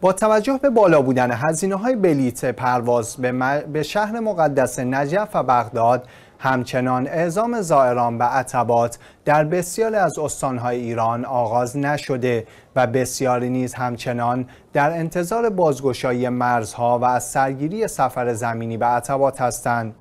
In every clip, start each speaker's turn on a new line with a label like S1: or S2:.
S1: با توجه به بالا بودن هزینه های بلیت پرواز به, به شهر مقدس نجف و بغداد همچنان اعزام زائران به عتبات در بسیاری از استانهای ایران آغاز نشده و بسیاری نیز همچنان در انتظار بازگشایی مرزها و از سرگیری سفر زمینی به عتبات هستند.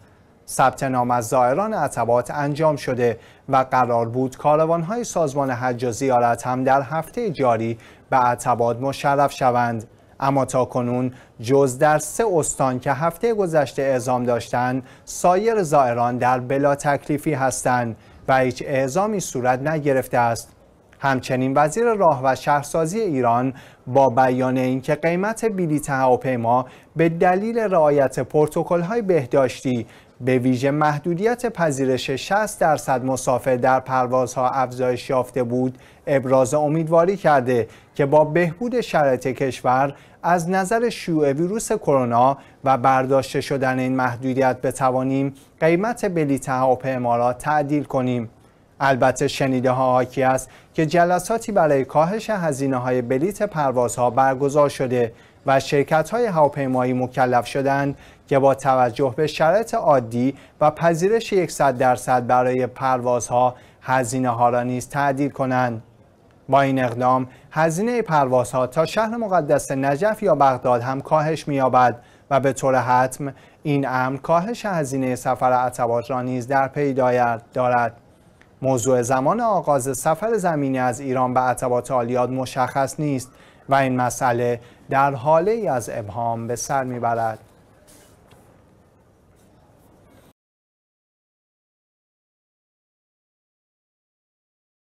S1: ثبت نام از زائران عتبات انجام شده و قرار بود کاروانهای سازمان حج و زیارت هم در هفته جاری به عتبات مشرف شوند اما تا کنون جز در سه استان که هفته گذشته اعزام داشتند سایر زائران در بلا تکلیفی هستند و هیچ اعزامی صورت نگرفته است همچنین وزیر راه و شهرسازی ایران با بیان اینکه قیمت بلیط هواپیما به دلیل رعایت های بهداشتی به ویژه محدودیت پذیرش 60 درصد مسافر در پروازها افزایش یافته بود ابراز امیدواری کرده که با بهبود شرایط کشور از نظر شیوع ویروس کرونا و برداشته شدن این محدودیت بتوانیم قیمت بلیط هواپیما را تعدیل کنیم البته شنیده ها حاکی است که جلساتی برای کاهش هزینه های بلیت پروازها برگزار شده و شرکت های هواپیمایی مکلف شدند که با توجه به شرط عادی و پذیرش 100 درصد برای پروازها هزینه ها را نیز تعدیل کنند. با این اقدام هزینه پروازها تا شهر مقدس نجف یا بغداد هم کاهش می‌یابد و به طور حتم این امر کاهش هزینه سفر عتبات را نیز در پی دارد. موضوع زمان آغاز سفر زمینی از ایران به عطبات آلیاد مشخص نیست و این مسئله در حاله ای از ابهام به سر میبرد.